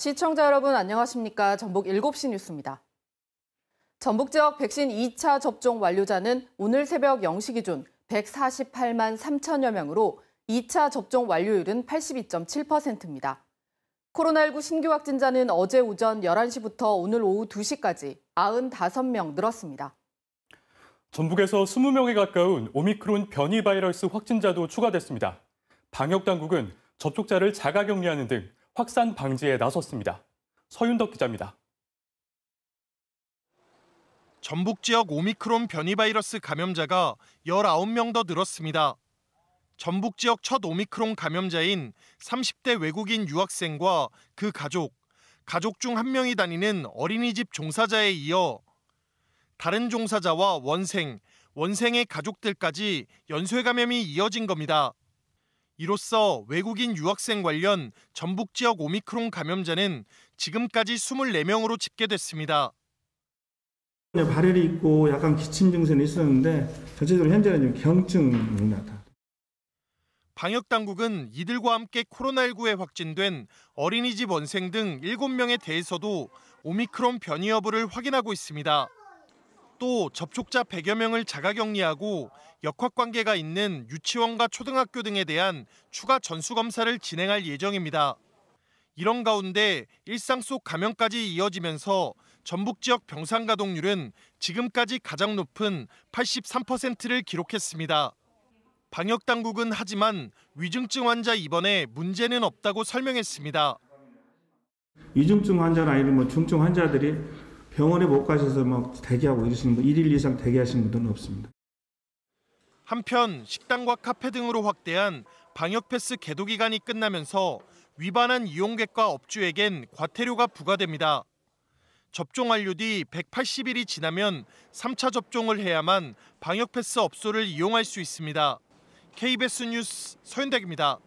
시청자 여러분 안녕하십니까? 전북 7시 뉴스입니다. 전북 지역 백신 2차 접종 완료자는 오늘 새벽 0시 기준 148만 3천여 명으로 2차 접종 완료율은 82.7%입니다. 코로나19 신규 확진자는 어제 오전 11시부터 오늘 오후 2시까지 95명 늘었습니다. 전북에서 20명에 가까운 오미크론 변이 바이러스 확진자도 추가됐습니다. 방역 당국은 접촉자를 자가 격리하는 등 확산 방지에 나섰습니다. 서윤덕 기자입니다. 전북 지역 오미크론 변이 바이러스 감염자가 19명 더 늘었습니다. 전북 지역 첫 오미크론 감염자인 30대 외국인 유학생과 그 가족, 가족 중 한 명이 다니는 어린이집 종사자에 이어 다른 종사자와 원생, 원생의 가족들까지 연쇄 감염이 이어진 겁니다. 이로써 외국인 유학생 관련 전북 지역 오미크론 감염자는 지금까지 24명으로 집계됐습니다. 네, 발열이 있고 약간 기침 증세는 있었는데 전체적으로 현재는 경증이 나타. 방역 당국은 이들과 함께 코로나19에 확진된 어린이집 원생 등 7명에 대해서도 오미크론 변이 여부를 확인하고 있습니다. 또 접촉자 100여 명을 자가격리하고 역학관계가 있는 유치원과 초등학교 등에 대한 추가 전수검사를 진행할 예정입니다. 이런 가운데 일상 속 감염까지 이어지면서 전북 지역 병상 가동률은 지금까지 가장 높은 83%를 기록했습니다. 방역 당국은 하지만 위중증 환자 입원에 문제는 없다고 설명했습니다. 위중증 환자나 이런 뭐 중증 환자들이 병원에 못 가셔서 막 대기하고 이러시는 분, 1일 이상 대기하시는 분들은 없습니다. 한편 식당과 카페 등으로 확대한 방역 패스 개도 기간이 끝나면서 위반한 이용객과 업주에겐 과태료가 부과됩니다. 접종 완료 뒤 180일이 지나면 3차 접종을 해야만 방역 패스 업소를 이용할 수 있습니다. KBS 뉴스 서윤덕입니다.